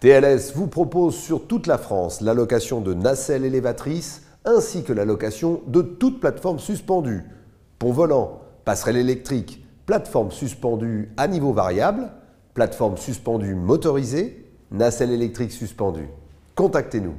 TLS vous propose sur toute la France l'allocation de nacelles élévatrices ainsi que l'allocation de toute plateforme suspendue, pont volant, passerelle électrique, plateforme suspendue à niveau variable, plateforme suspendue motorisée, nacelle électrique suspendue. Contactez-nous.